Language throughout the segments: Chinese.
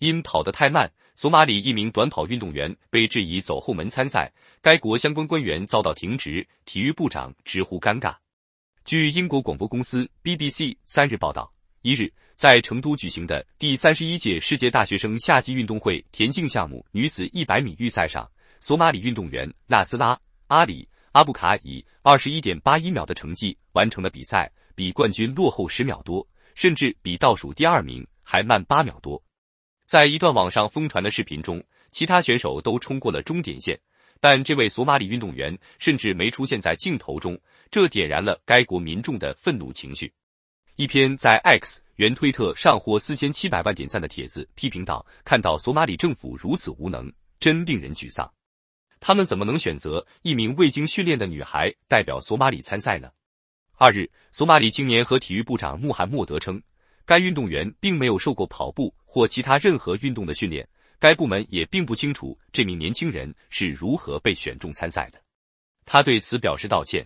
因跑得太慢，索马里一名短跑运动员被质疑走后门参赛，该国相关官员遭到停职，体育部长直呼尴尬。据英国广播公司 BBC 三日报道，一日在成都举行的第三十一届世界大学生夏季运动会田径项目女子一百米预赛上，索马里运动员纳斯拉·阿里·阿布卡以二十一点八一秒的成绩完成了比赛，比冠军落后十秒多，甚至比倒数第二名还慢八秒多。在一段网上疯传的视频中，其他选手都冲过了终点线，但这位索马里运动员甚至没出现在镜头中，这点燃了该国民众的愤怒情绪。一篇在 X 原推特上获四千七百万点赞的帖子批评道：“看到索马里政府如此无能，真令人沮丧。他们怎么能选择一名未经训练的女孩代表索马里参赛呢？”二日，索马里青年和体育部长穆罕默德称，该运动员并没有受过跑步。或其他任何运动的训练，该部门也并不清楚这名年轻人是如何被选中参赛的。他对此表示道歉。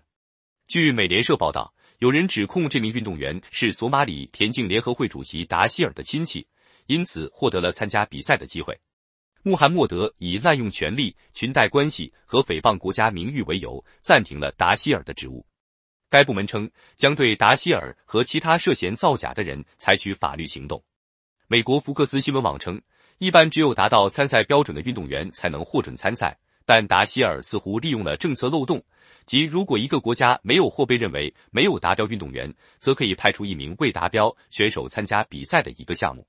据美联社报道，有人指控这名运动员是索马里田径联合会主席达希尔的亲戚，因此获得了参加比赛的机会。穆罕默德以滥用权力、裙带关系和诽谤国家名誉为由，暂停了达希尔的职务。该部门称，将对达希尔和其他涉嫌造假的人采取法律行动。美国福克斯新闻网称，一般只有达到参赛标准的运动员才能获准参赛，但达希尔似乎利用了政策漏洞，即如果一个国家没有或被认为没有达标运动员，则可以派出一名未达标选手参加比赛的一个项目。